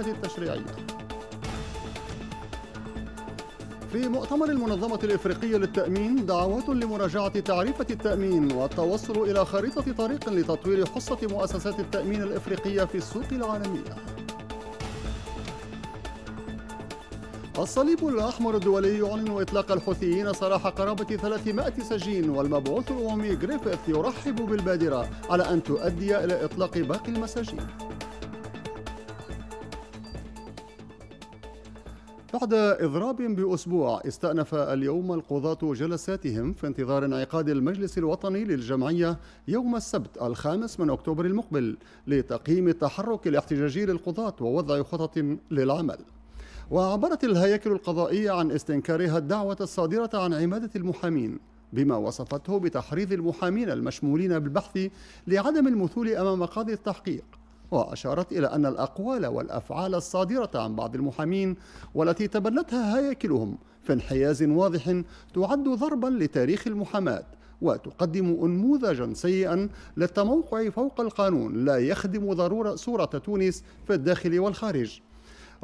التشريعية في مؤتمر المنظمة الإفريقية للتأمين دعوات لمراجعة تعريفة التأمين والتوصل إلى خريطة طريق لتطوير حصة مؤسسات التأمين الإفريقية في السوق العالمية الصليب الأحمر الدولي يعلن إطلاق الحوثيين سراح قرابة 300 سجين والمبعوث الأممي جريفيث يرحب بالبادرة على أن تؤدي إلى إطلاق باقي المساجين بعد إضراب بأسبوع استأنف اليوم القضاة جلساتهم في انتظار انعقاد المجلس الوطني للجمعية يوم السبت الخامس من أكتوبر المقبل لتقييم التحرك الاحتجاجي للقضاة ووضع خطط للعمل وعبرت الهياكل القضائية عن استنكارها الدعوة الصادرة عن عمادة المحامين بما وصفته بتحريض المحامين المشمولين بالبحث لعدم المثول أمام قاضي التحقيق وأشارت إلى أن الأقوال والأفعال الصادرة عن بعض المحامين والتي تبنتها هياكلهم في انحياز واضح تعد ضربا لتاريخ المحاماه وتقدم انموذجا سيئا للتموقع فوق القانون لا يخدم ضروره صوره تونس في الداخل والخارج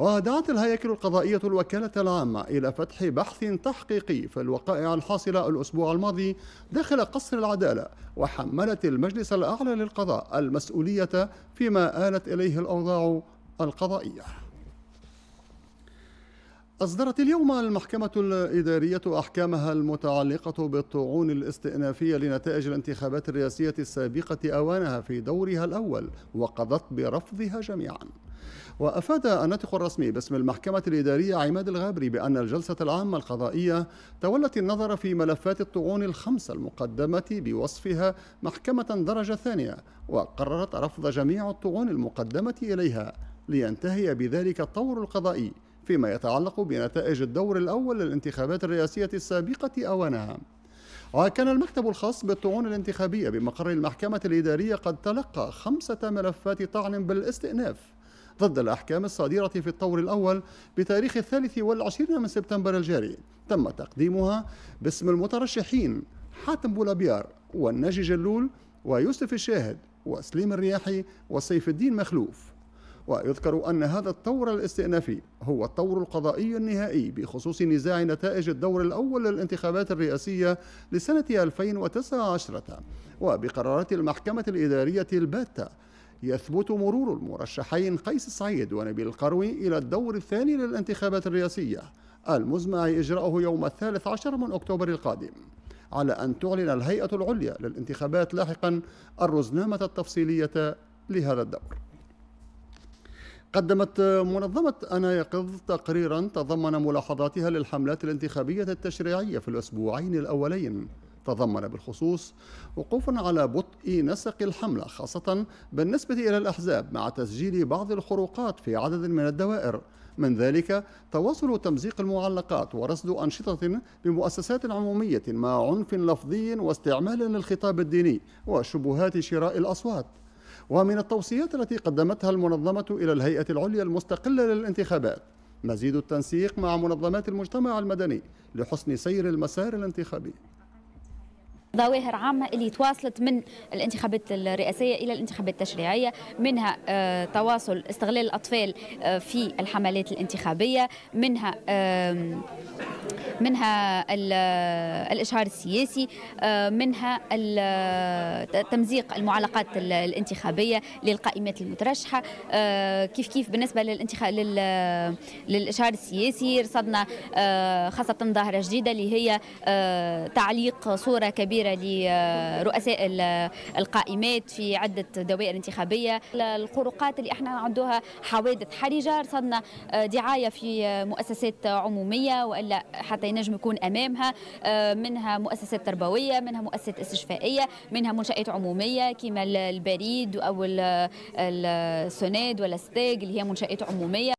ودعت الهياكل القضائية الوكالة العامة إلى فتح بحث تحقيقي في الوقائع الحاصلة الأسبوع الماضي داخل قصر العدالة وحملت المجلس الأعلى للقضاء المسؤولية فيما آلت إليه الأوضاع القضائية أصدرت اليوم المحكمة الإدارية أحكامها المتعلقة بالطعون الاستئنافية لنتائج الانتخابات الرئاسية السابقة أوانها في دورها الأول وقضت برفضها جميعا وأفاد الناطق الرسمي باسم المحكمة الإدارية عماد الغابري بأن الجلسة العامة القضائية تولت النظر في ملفات الطعون الخمسة المقدمة بوصفها محكمة درجة ثانية وقررت رفض جميع الطعون المقدمة إليها لينتهي بذلك الطور القضائي فيما يتعلق بنتائج الدور الأول للانتخابات الرئاسية السابقة أوانها وكان المكتب الخاص بالطعون الانتخابية بمقر المحكمة الإدارية قد تلقى خمسة ملفات طعن بالاستئناف ضد الأحكام الصادرة في الطور الأول بتاريخ الثالث والعشرين من سبتمبر الجاري تم تقديمها باسم المترشحين حاتم بولابيار والناجي جلول ويوسف الشاهد وسليم الرياحي وسيف الدين مخلوف ويذكر أن هذا الطور الاستئنافي هو الطور القضائي النهائي بخصوص نزاع نتائج الدور الأول للانتخابات الرئاسية لسنة 2019 وبقرارات المحكمة الإدارية الباتة يثبت مرور المرشحين قيس سعيد ونبيل القروي إلى الدور الثاني للانتخابات الرئاسية المزمع إجراؤه يوم الثالث عشر من أكتوبر القادم على أن تعلن الهيئة العليا للانتخابات لاحقا الرزنامة التفصيلية لهذا الدور قدمت منظمة أنا يقظ تقريرا تضمن ملاحظاتها للحملات الانتخابية التشريعية في الأسبوعين الأولين تضمن بالخصوص وقوفا على بطء نسق الحملة خاصة بالنسبة إلى الأحزاب مع تسجيل بعض الخروقات في عدد من الدوائر من ذلك تواصل تمزيق المعلقات ورصد أنشطة بمؤسسات عمومية مع عنف لفظي واستعمال للخطاب الديني وشبهات شراء الأصوات ومن التوصيات التي قدمتها المنظمة إلى الهيئة العليا المستقلة للانتخابات مزيد التنسيق مع منظمات المجتمع المدني لحسن سير المسار الانتخابي ظواهر عامة اللي تواصلت من الانتخابات الرئاسية إلى الانتخابات التشريعية منها آه، تواصل استغلال الأطفال آه، في الحملات الانتخابية منها منها الإشهار السياسي آه، منها تمزيق المعلقات الانتخابية للقائمات المترشحة آه، كيف كيف بالنسبة للانتخاب للإشهار السياسي رصدنا آه، خاصة ظاهرة جديدة اللي هي تعليق صورة كبيرة لرؤساء القائمات في عدة دوائر انتخابية الخروقات اللي احنا نعدوها حوادث حرجة رصدنا دعاية في مؤسسات عمومية وإلا حتى ينجم يكون امامها آه، منها مؤسسات تربويه منها مؤسسات استشفائيه منها منشات عموميه كما البريد او السناد ولا ستاج اللي هي منشات عموميه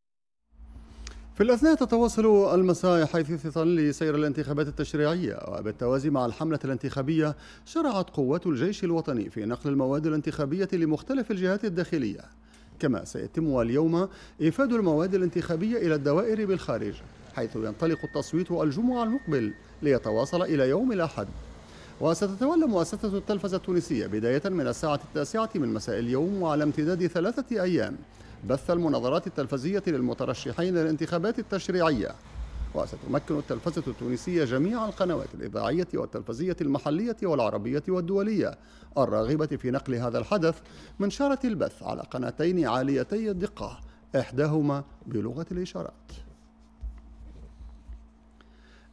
في الأثناء تتواصل المساعي حيث فصل لسير الانتخابات التشريعية وبالتوازي مع الحملة الانتخابية شرعت قوات الجيش الوطني في نقل المواد الانتخابية لمختلف الجهات الداخلية كما سيتم اليوم إيفاد المواد الانتخابية إلى الدوائر بالخارج حيث ينطلق التصويت الجمعة المقبل ليتواصل إلى يوم الأحد وستتولى مؤسسة التلفزة التونسية بداية من الساعة التاسعة من مساء اليوم وعلى امتداد ثلاثة أيام بث المناظرات التلفزية للمترشحين للانتخابات التشريعية وستمكن التلفزة التونسية جميع القنوات الإذاعية والتلفزية المحلية والعربية والدولية الراغبة في نقل هذا الحدث من شارة البث على قناتين عاليتي الدقة إحداهما بلغة الإشارات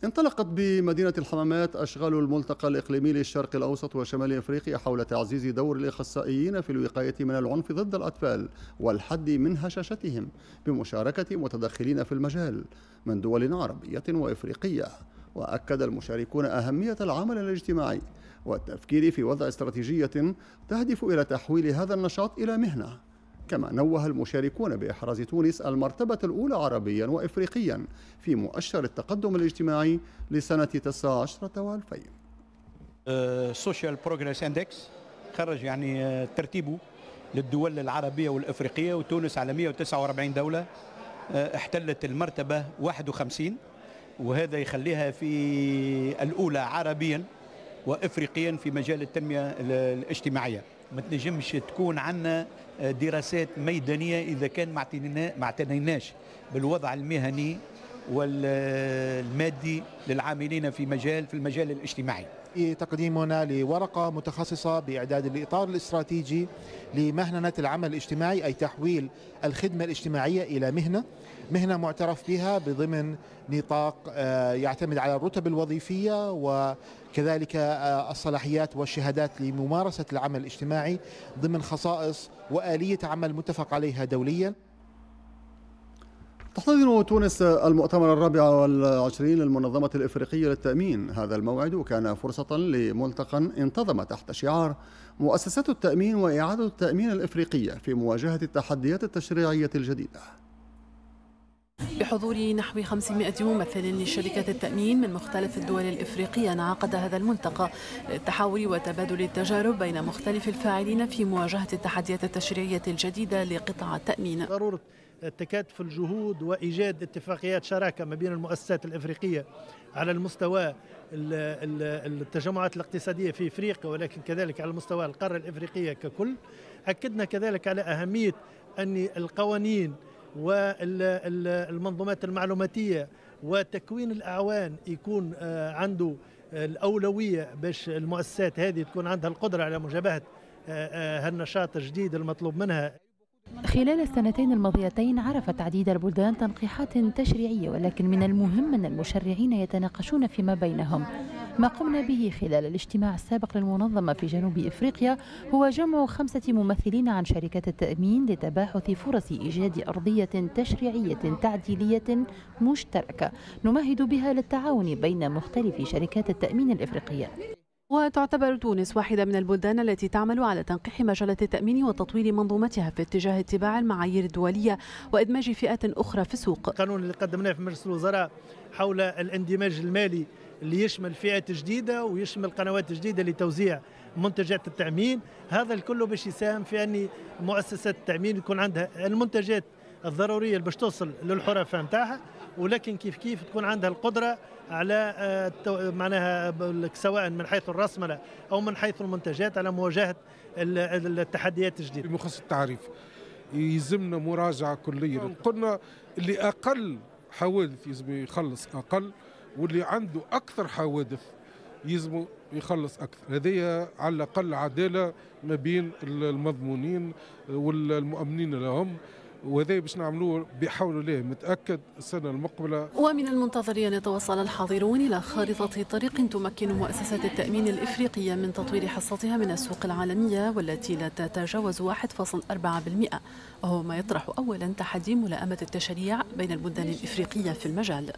انطلقت بمدينة الحمامات أشغال الملتقى الإقليمي للشرق الأوسط وشمال إفريقيا حول تعزيز دور الأخصائيين في الوقاية من العنف ضد الأطفال والحد من هشاشتهم بمشاركة متدخلين في المجال من دول عربية وإفريقية وأكد المشاركون أهمية العمل الاجتماعي والتفكير في وضع استراتيجية تهدف إلى تحويل هذا النشاط إلى مهنة كما نوه المشاركون بإحراز تونس المرتبة الأولى عربيا وإفريقيا في مؤشر التقدم الاجتماعي لسنة 19 و2000 السوشيال بروجريس اندكس خرج يعني uh, ترتيبه للدول العربية والإفريقية وتونس على 149 دولة uh, احتلت المرتبة 51 وهذا يخليها في الأولى عربيا وإفريقيا في مجال التنمية الاجتماعية ما تنجمش تكون عندنا آه، دراسات ميدانيه اذا كان ما اعتنيناش بالوضع المهني والمادي للعاملين في مجال في المجال الاجتماعي تقديمنا لورقة متخصصة بإعداد الإطار الاستراتيجي لمهنة العمل الاجتماعي أي تحويل الخدمة الاجتماعية إلى مهنة مهنة معترف بها بضمن نطاق آه، يعتمد على الرتب الوظيفية وكذلك آه، الصلاحيات والشهادات لممارسة العمل الاجتماعي ضمن خصائص وآلية عمل متفق عليها دولياً تحتضن تونس المؤتمر الرابع والعشرين للمنظمة الإفريقية للتأمين هذا الموعد كان فرصة لملتقى انتظم تحت شعار مؤسسات التأمين وإعادة التأمين الإفريقية في مواجهة التحديات التشريعية الجديدة بحضور نحو 500 ممثل لشركات التأمين من مختلف الدول الإفريقية انعقد هذا الملتقى للتحاور وتبادل التجارب بين مختلف الفاعلين في مواجهة التحديات التشريعية الجديدة لقطاع التأمين ضرورة تكاتف الجهود وايجاد اتفاقيات شراكه ما بين المؤسسات الافريقيه على المستوى التجمعات الاقتصاديه في افريقيا ولكن كذلك على مستوى القاره الافريقيه ككل اكدنا كذلك على اهميه ان القوانين والمنظومات المعلوماتيه وتكوين الاعوان يكون آه، عنده آه، الاولويه باش المؤسسات هذه تكون عندها القدره على مجابهه آه، هالنشاط الجديد المطلوب منها خلال السنتين الماضيتين عرفت عديد البلدان تنقيحات تشريعية ولكن من المهم أن المشرعين يتناقشون فيما بينهم ما قمنا به خلال الاجتماع السابق للمنظمة في جنوب إفريقيا هو جمع خمسة ممثلين عن شركات التأمين لتباحث فرص إيجاد أرضية تشريعية تعديلية مشتركة نمهد بها للتعاون بين مختلف شركات التأمين الإفريقية وتعتبر تونس واحدة من البلدان التي تعمل على تنقيح مجال التأمين وتطوير منظومتها في اتجاه اتباع المعايير الدولية وإدماج فئات أخرى في السوق القانون اللي قدمناه في مجلس الوزراء حول الاندماج المالي اللي يشمل فئات جديدة ويشمل قنوات جديدة لتوزيع منتجات التأمين هذا الكل باش يساهم في أن مؤسسات التأمين يكون عندها المنتجات الضرورية باش توصل للحرفاء نتاعها ولكن كيف كيف تكون عندها القدرة على آه، معناها سواء من حيث الرسمله او من حيث المنتجات على مواجهه التحديات الجديده. بمخصوص التعريف يلزمنا مراجعه كليه نعم. قلنا اللي اقل حوادث يلزم يخلص اقل واللي عنده اكثر حوادث يلزم يخلص اكثر هذه على الاقل عداله ما بين المضمونين والمؤمنين لهم وهذا باش نعملوه بحول الله متاكد السنه المقبله ومن المنتظر ان يتوصل الحاضرون الى خارطه طريق تمكن مؤسسات التامين الافريقيه من تطوير حصتها من السوق العالميه والتي لا تتجاوز 1.4% وهو ما يطرح اولا تحدي ملائمه التشريع بين البلدان الافريقيه في المجال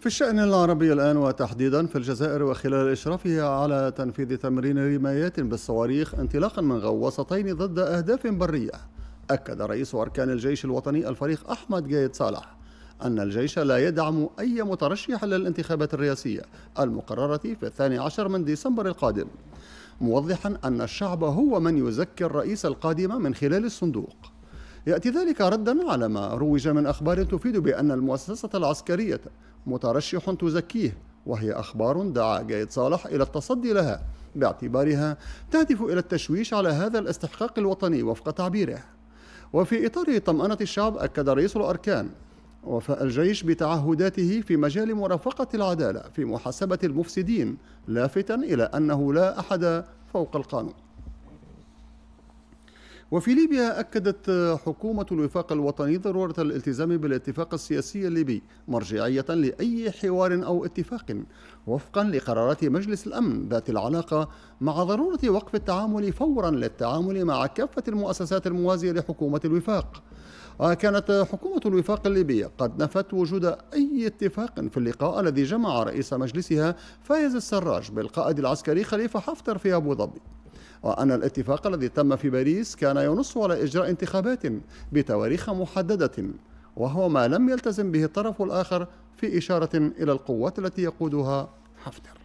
في الشأن العربي الآن وتحديدا في الجزائر وخلال إشرافه على تنفيذ تمرين رمايات بالصواريخ انطلاقا من غواصتين ضد أهداف برية أكد رئيس أركان الجيش الوطني الفريق أحمد جايد صالح أن الجيش لا يدعم أي مترشح للانتخابات الرئاسية المقررة في الثاني عشر من ديسمبر القادم موضحا أن الشعب هو من يزكي الرئيس القادم من خلال الصندوق يأتي ذلك ردا على ما روج من أخبار تفيد بأن المؤسسة العسكرية مترشح تزكيه وهي أخبار دعا جايد صالح إلى التصدي لها باعتبارها تهدف إلى التشويش على هذا الاستحقاق الوطني وفق تعبيره وفي إطار طمأنة الشعب أكد رئيس الأركان وفاء الجيش بتعهداته في مجال مرافقة العدالة في محاسبة المفسدين لافتا إلى أنه لا أحد فوق القانون وفي ليبيا أكدت حكومة الوفاق الوطني ضرورة الالتزام بالاتفاق السياسي الليبي مرجعية لأي حوار أو اتفاق وفقا لقرارات مجلس الأمن ذات العلاقة مع ضرورة وقف التعامل فورا للتعامل مع كافة المؤسسات الموازية لحكومة الوفاق كانت حكومة الوفاق الليبية قد نفت وجود أي اتفاق في اللقاء الذي جمع رئيس مجلسها فايز السراج بالقائد العسكري خليفة حفتر في أبو ظبي وأن الاتفاق الذي تم في باريس كان ينص على إجراء انتخابات بتواريخ محددة وهو ما لم يلتزم به الطرف الآخر في إشارة إلى القوات التي يقودها حفتر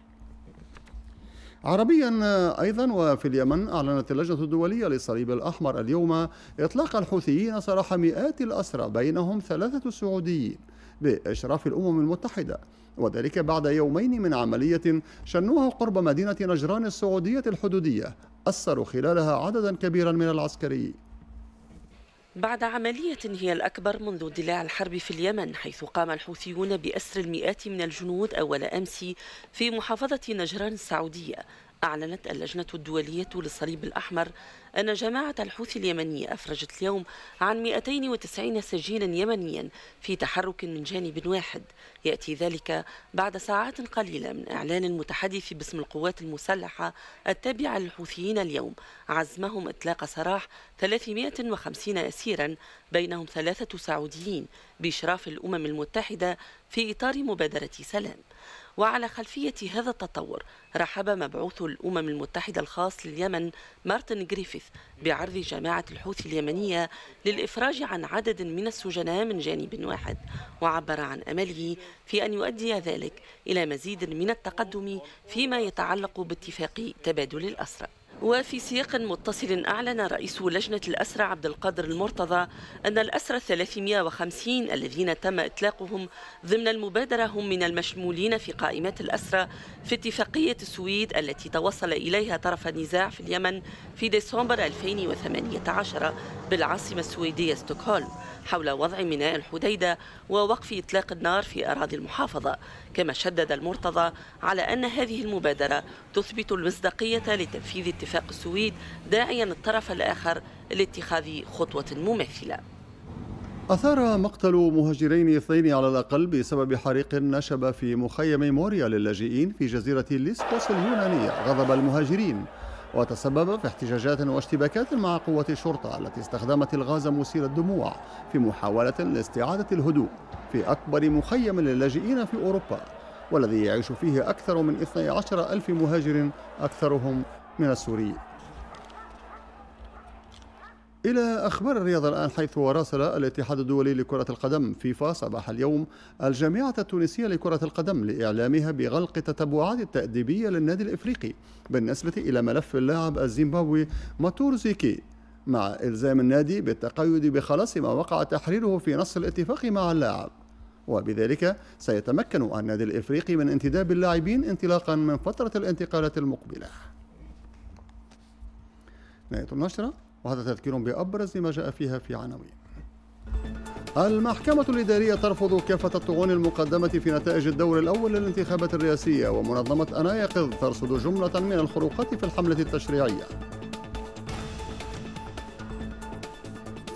عربيا ايضا وفي اليمن اعلنت اللجنه الدوليه للصليب الاحمر اليوم اطلاق الحوثيين سراح مئات الاسرى بينهم ثلاثه سعوديين باشراف الامم المتحده وذلك بعد يومين من عمليه شنوها قرب مدينه نجران السعوديه الحدوديه أثروا خلالها عددا كبيرا من العسكريين بعد عملية هي الأكبر منذ اندلاع الحرب في اليمن حيث قام الحوثيون بأسر المئات من الجنود أول أمس في محافظة نجران السعودية أعلنت اللجنة الدولية للصليب الأحمر أن جماعة الحوثي اليمني أفرجت اليوم عن 290 سجينا يمنيا في تحرك من جانب واحد يأتي ذلك بعد ساعات قليلة من إعلان المتحدث باسم القوات المسلحة التابعة للحوثيين اليوم عزمهم إطلاق سراح 350 أسيرا بينهم ثلاثة سعوديين بإشراف الأمم المتحدة في إطار مبادرة سلام وعلى خلفية هذا التطور رحب مبعوث الأمم المتحدة الخاص لليمن مارتن جريفيث بعرض جماعة الحوثي اليمنية للإفراج عن عدد من السجناء من جانب واحد وعبر عن أمله في أن يؤدي ذلك إلى مزيد من التقدم فيما يتعلق باتفاق تبادل الأسرى وفي سياق متصل أعلن رئيس لجنة الأسرى عبد القادر المرتضى أن الأسرى 350 الذين تم إطلاقهم ضمن المبادرة هم من المشمولين في قائمة الأسرى في اتفاقية السويد التي توصل إليها طرف النزاع في اليمن في ديسمبر 2018 بالعاصمة السويدية ستوكهولم حول وضع ميناء الحديدة ووقف إطلاق النار في أراضي المحافظة كما شدد المرتضى على أن هذه المبادرة تثبت المصداقية لتنفيذ اتفاقية اتفاق السويد داعيا الطرف الآخر لاتخاذ خطوة مماثلة أثار مقتل مهاجرين اثنين على الأقل بسبب حريق نشب في مخيم موريا للاجئين في جزيرة ليسكوس اليونانية غضب المهاجرين وتسبب في احتجاجات واشتباكات مع قوة الشرطة التي استخدمت الغاز مسيل الدموع في محاولة لاستعادة الهدوء في أكبر مخيم للاجئين في أوروبا والذي يعيش فيه أكثر من 12 ألف مهاجر أكثرهم من السوري إلى أخبار الرياضة الآن حيث راسل الاتحاد الدولي لكرة القدم فيفا صباح اليوم الجامعة التونسية لكرة القدم لإعلامها بغلق التتبعات التأديبية للنادي الإفريقي بالنسبة إلى ملف اللاعب الزيمبابوي ماتور زيكي مع إلزام النادي بالتقيد بخلاص ما وقع تحريره في نص الاتفاق مع اللاعب وبذلك سيتمكن النادي الإفريقي من انتداب اللاعبين انطلاقا من فترة الانتقالات المقبلة نهاية النشرة وهذا تذكير بأبرز ما جاء فيها في عناوين المحكمة الإدارية ترفض كافة الطعون المقدمة في نتائج الدور الأول للانتخابات الرئاسية ومنظمة أنايقظ ترصد جملة من الخروقات في الحملة التشريعية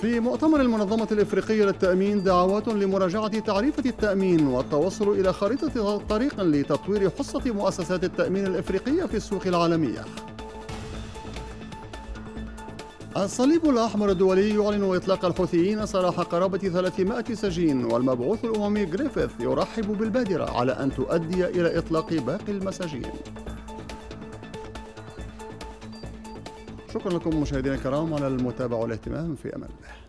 في مؤتمر المنظمة الإفريقية للتأمين دعوات لمراجعة تعريفة التأمين والتوصل إلى خريطة طريق لتطوير حصة مؤسسات التأمين الإفريقية في السوق العالمية الصليب الأحمر الدولي يعلن إطلاق الحوثيين سراح قرابة 300 سجين والمبعوث الأممي جريفيث يرحب بالبادرة على أن تؤدي إلى إطلاق باقي المساجين شكرا لكم مشاهدينا الكرام على المتابعة والاهتمام في أمان الله